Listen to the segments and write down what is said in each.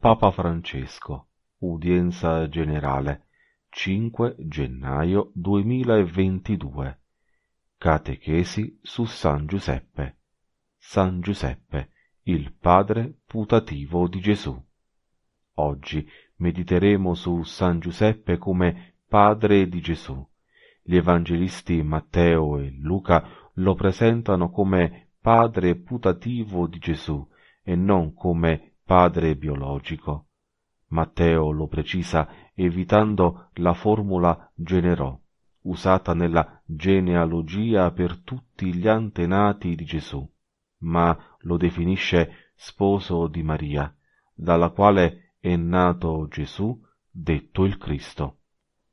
Papa Francesco, udienza generale, 5 gennaio 2022. Catechesi su San Giuseppe. San Giuseppe, il padre putativo di Gesù. Oggi mediteremo su San Giuseppe come padre di Gesù. Gli evangelisti Matteo e Luca lo presentano come padre putativo di Gesù e non come padre biologico. Matteo lo precisa evitando la formula generò, usata nella genealogia per tutti gli antenati di Gesù, ma lo definisce sposo di Maria, dalla quale è nato Gesù, detto il Cristo,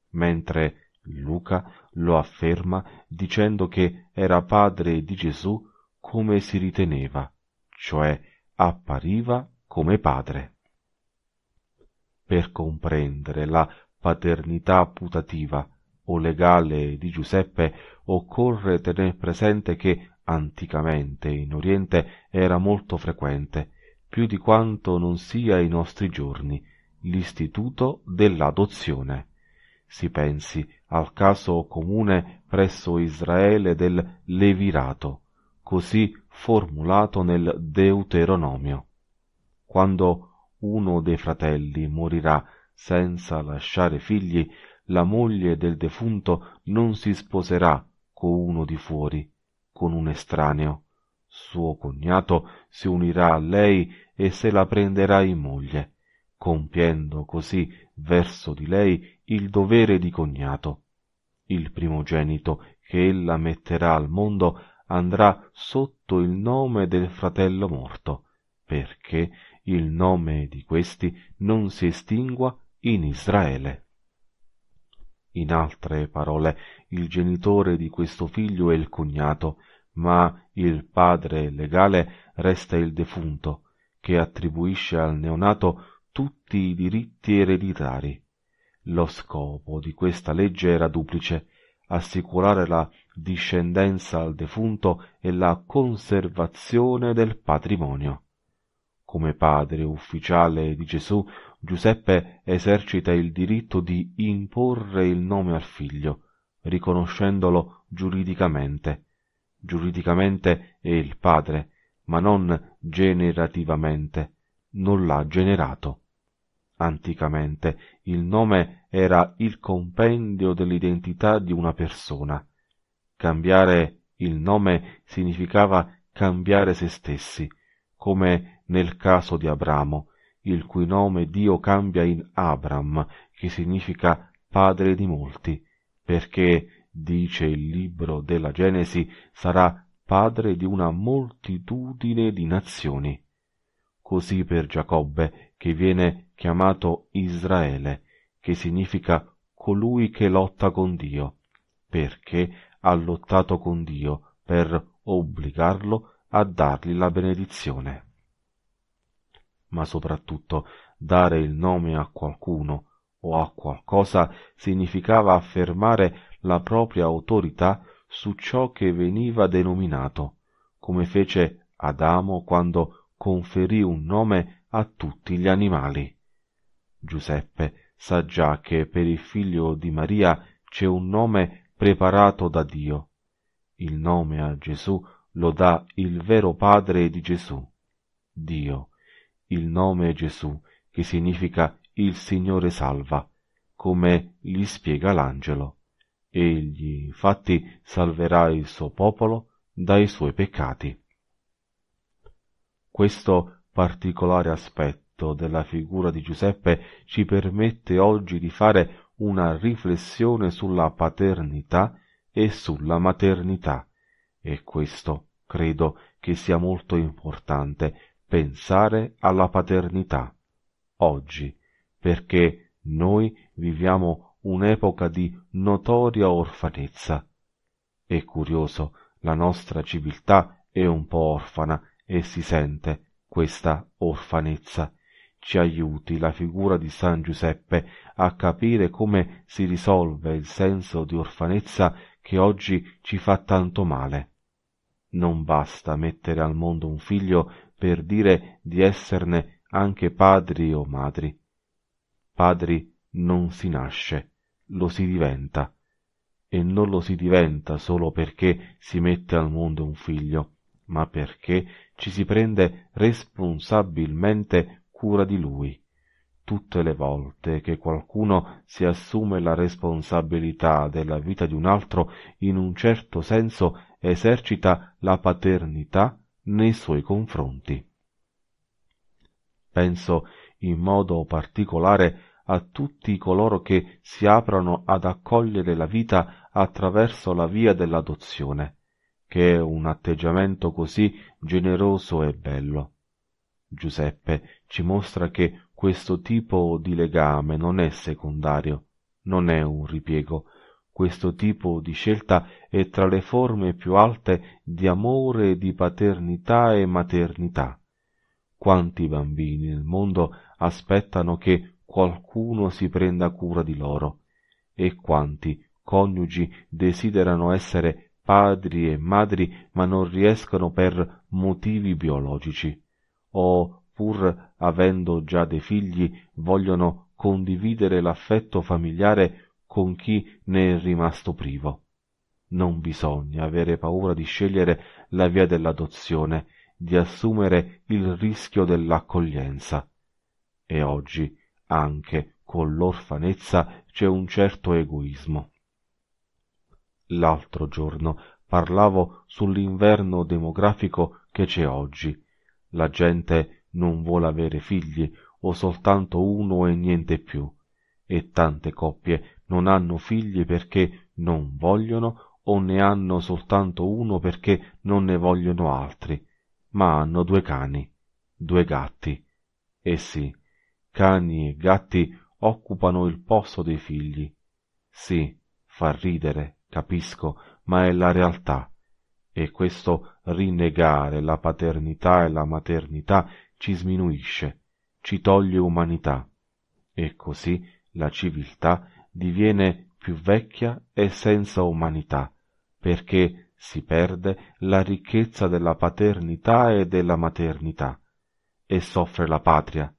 mentre Luca lo afferma dicendo che era padre di Gesù come si riteneva, cioè appariva come padre. Per comprendere la paternità putativa o legale di Giuseppe occorre tenere presente che anticamente in Oriente era molto frequente, più di quanto non sia ai nostri giorni, l'istituto dell'adozione. Si pensi al caso comune presso Israele del Levirato, così formulato nel Deuteronomio quando uno dei fratelli morirà senza lasciare figli, la moglie del defunto non si sposerà con uno di fuori, con un estraneo. Suo cognato si unirà a lei e se la prenderà in moglie, compiendo così verso di lei il dovere di cognato. Il primogenito che ella metterà al mondo andrà sotto il nome del fratello morto, perché il nome di questi non si estingua in Israele. In altre parole, il genitore di questo figlio è il cognato, ma il padre legale resta il defunto, che attribuisce al neonato tutti i diritti ereditari. Lo scopo di questa legge era duplice assicurare la discendenza al defunto e la conservazione del patrimonio. Come padre ufficiale di Gesù, Giuseppe esercita il diritto di imporre il nome al figlio, riconoscendolo giuridicamente. Giuridicamente è il padre, ma non generativamente, non l'ha generato. Anticamente il nome era il compendio dell'identità di una persona. Cambiare il nome significava cambiare se stessi, come nel caso di Abramo, il cui nome Dio cambia in Abram, che significa padre di molti, perché, dice il libro della Genesi, sarà padre di una moltitudine di nazioni. Così per Giacobbe, che viene chiamato Israele, che significa colui che lotta con Dio, perché ha lottato con Dio per obbligarlo a dargli la benedizione. Ma soprattutto dare il nome a qualcuno o a qualcosa significava affermare la propria autorità su ciò che veniva denominato, come fece Adamo quando conferì un nome a tutti gli animali. Giuseppe sa già che per il figlio di Maria c'è un nome preparato da Dio. Il nome a Gesù lo dà il vero Padre di Gesù, Dio. Il nome Gesù, che significa il Signore salva, come gli spiega l'angelo. Egli, infatti, salverà il suo popolo dai suoi peccati. Questo particolare aspetto della figura di Giuseppe ci permette oggi di fare una riflessione sulla paternità e sulla maternità e questo credo che sia molto importante pensare alla paternità oggi, perché noi viviamo un'epoca di notoria orfanezza. È curioso, la nostra civiltà è un po' orfana e si sente questa orfanezza. Ci aiuti la figura di San Giuseppe a capire come si risolve il senso di orfanezza che oggi ci fa tanto male. Non basta mettere al mondo un figlio per dire di esserne anche padri o madri. Padri non si nasce, lo si diventa, e non lo si diventa solo perché si mette al mondo un figlio, ma perché ci si prende responsabilmente cura di lui. Tutte le volte che qualcuno si assume la responsabilità della vita di un altro, in un certo senso esercita la paternità nei suoi confronti. Penso in modo particolare a tutti coloro che si aprono ad accogliere la vita attraverso la via dell'adozione, che è un atteggiamento così generoso e bello. Giuseppe ci mostra che questo tipo di legame non è secondario, non è un ripiego, questo tipo di scelta è tra le forme più alte di amore di paternità e maternità. Quanti bambini nel mondo aspettano che qualcuno si prenda cura di loro e quanti coniugi desiderano essere padri e madri ma non riescono per motivi biologici o pur avendo già dei figli vogliono condividere l'affetto familiare con chi ne è rimasto privo. Non bisogna avere paura di scegliere la via dell'adozione, di assumere il rischio dell'accoglienza. E oggi, anche con l'orfanezza, c'è un certo egoismo. L'altro giorno parlavo sull'inverno demografico che c'è oggi. La gente non vuole avere figli o soltanto uno e niente più, e tante coppie non hanno figli perché non vogliono o ne hanno soltanto uno perché non ne vogliono altri, ma hanno due cani, due gatti. E sì, cani e gatti occupano il posto dei figli. Sì, fa ridere, capisco, ma è la realtà. E questo rinnegare la paternità e la maternità ci sminuisce, ci toglie umanità. E così la civiltà diviene più vecchia e senza umanità, perché si perde la ricchezza della paternità e della maternità, e soffre la patria,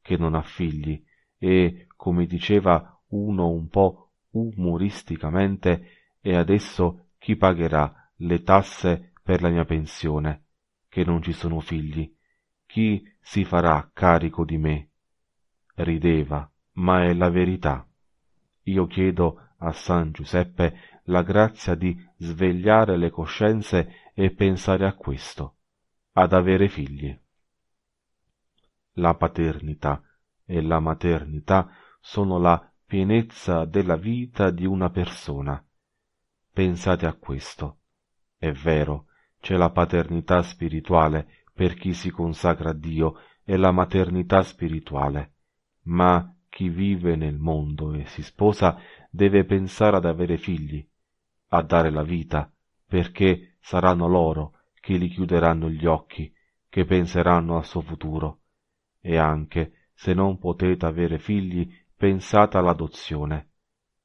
che non ha figli, e, come diceva uno un po' umoristicamente, e adesso chi pagherà le tasse per la mia pensione, che non ci sono figli, chi si farà carico di me? Rideva, ma è la verità. Io chiedo a San Giuseppe la grazia di svegliare le coscienze e pensare a questo, ad avere figli. La paternità e la maternità sono la pienezza della vita di una persona. Pensate a questo. È vero, c'è la paternità spirituale per chi si consacra a Dio e la maternità spirituale, ma chi vive nel mondo e si sposa deve pensare ad avere figli, a dare la vita, perché saranno loro che gli chiuderanno gli occhi, che penseranno al suo futuro. E anche se non potete avere figli, pensate all'adozione.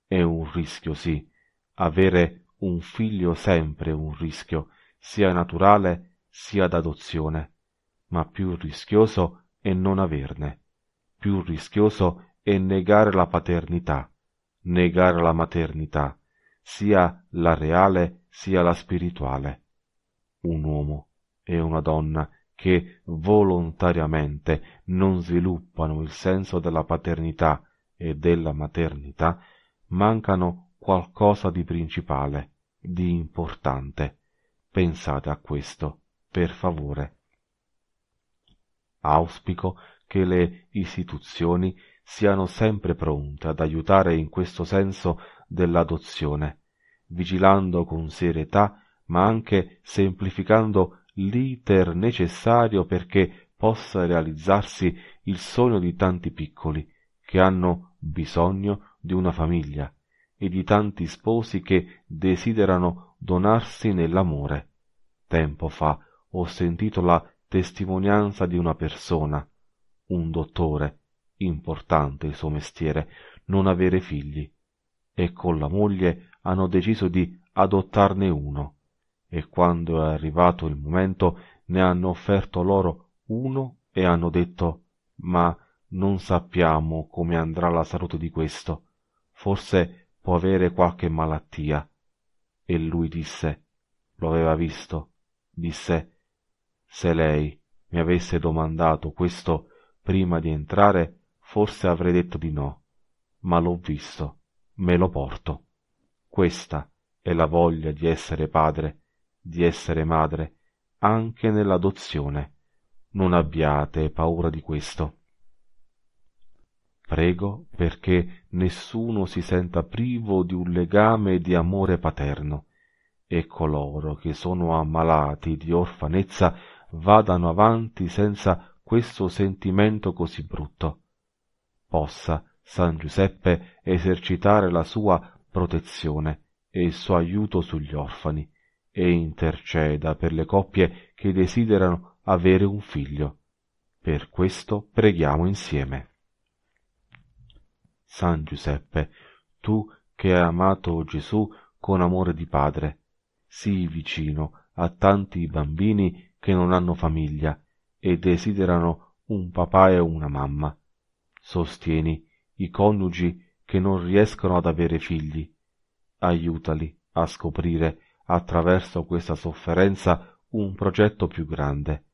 È un rischio, sì. Avere un figlio sempre un rischio, sia naturale sia d'adozione. Ma più rischioso è non averne. Più rischioso e negare la paternità, negare la maternità, sia la reale sia la spirituale. Un uomo e una donna che volontariamente non sviluppano il senso della paternità e della maternità, mancano qualcosa di principale, di importante. Pensate a questo, per favore. Auspico che le istituzioni siano sempre pronte ad aiutare in questo senso dell'adozione, vigilando con serietà ma anche semplificando l'iter necessario perché possa realizzarsi il sogno di tanti piccoli che hanno bisogno di una famiglia e di tanti sposi che desiderano donarsi nell'amore. Tempo fa ho sentito la testimonianza di una persona, un dottore, importante il suo mestiere, non avere figli, e con la moglie hanno deciso di adottarne uno, e quando è arrivato il momento ne hanno offerto loro uno e hanno detto ma non sappiamo come andrà la salute di questo, forse può avere qualche malattia. E lui disse, lo aveva visto, disse, se lei mi avesse domandato questo prima di entrare, Forse avrei detto di no, ma l'ho visto, me lo porto. Questa è la voglia di essere padre, di essere madre, anche nell'adozione. Non abbiate paura di questo. Prego perché nessuno si senta privo di un legame di amore paterno e coloro che sono ammalati di orfanezza vadano avanti senza questo sentimento così brutto possa San Giuseppe esercitare la sua protezione e il suo aiuto sugli orfani, e interceda per le coppie che desiderano avere un figlio. Per questo preghiamo insieme. San Giuseppe, tu che hai amato Gesù con amore di padre, sii vicino a tanti bambini che non hanno famiglia e desiderano un papà e una mamma Sostieni i coniugi che non riescono ad avere figli. Aiutali a scoprire attraverso questa sofferenza un progetto più grande.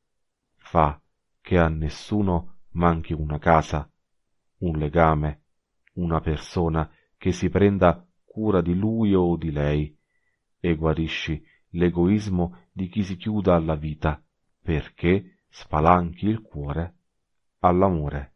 Fa che a nessuno manchi una casa, un legame, una persona che si prenda cura di lui o di lei e guarisci l'egoismo di chi si chiuda alla vita, perché spalanchi il cuore all'amore.